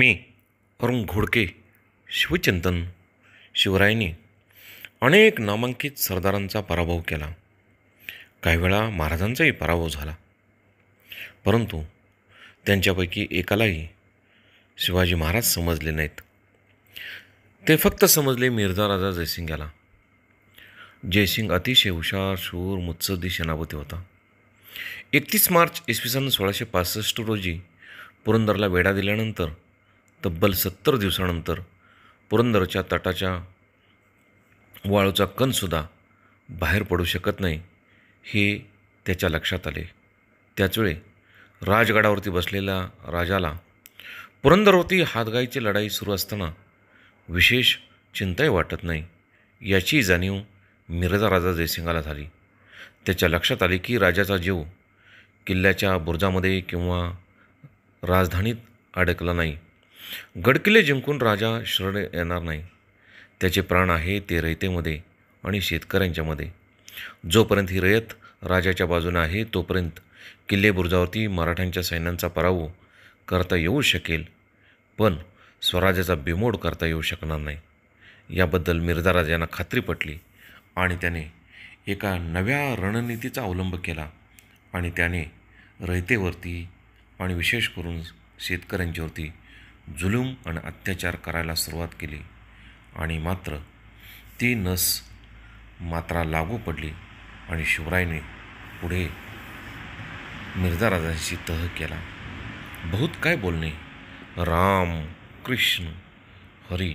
मी अरुण घोडके शिवचिंतन शिवरायांनी अनेक नामांकित सरदारांचा पराभव केला काही वेळा महाराजांचाही पराभव झाला परंतु त्यांच्यापैकी एकालाही शिवाजी महाराज समजले नाहीत ते फक्त समजले मिर्झा राजा जयसिंग याला जयसिंग अतिशय हुशार शूर मुत्सद्दी सेनापती होता एकतीस मार्च इसवी सन सोळाशे पासष्ट रोजी पुरंदरला वेढा दिल्यानंतर तब्बल सत्तर दिवसानंतर पुरंदरच्या तटाच्या वाळूचा कणसुद्धा बाहेर पडू शकत नाही हे त्याच्या लक्षात आले त्याचवेळी राजगडावरती बसलेल्या राजाला पुरंदरवरती हातगाईची लढाई सुरू असताना विशेष चिंताही वाटत नाही याची जाणीव मिरजा राजा जयसिंगाला झाली त्याच्या लक्षात आले की राजाचा जीव किल्ल्याच्या बुर्जामध्ये किंवा राजधानीत अडकला नाही गडकिल्ले जिंकून राजा शरण येणार नाही त्याचे प्राण आहे ते रयतेमध्ये आणि शेतकऱ्यांच्यामध्ये जोपर्यंत ही रयत राजाच्या बाजूने आहे तोपर्यंत किल्ले बुरुजावरती मराठ्यांच्या सैन्यांचा पराभव करता येऊ शकेल पण स्वराज्याचा बिमोड करता येऊ शकणार नाही याबद्दल मिर्झा राजांना खात्री पटली आणि त्याने एका नव्या रणनीतीचा अवलंब केला आणि त्याने रयतेवरती आणि विशेष करून शेतकऱ्यांच्यावरती जुलूम आणि अत्याचार करायला सुरुवात केली आणि मात्र ती नस मात्रा लागू पडली आणि शिवरायने पुढे राजाशी तह केला बहुत काय बोलणे राम कृष्ण हरी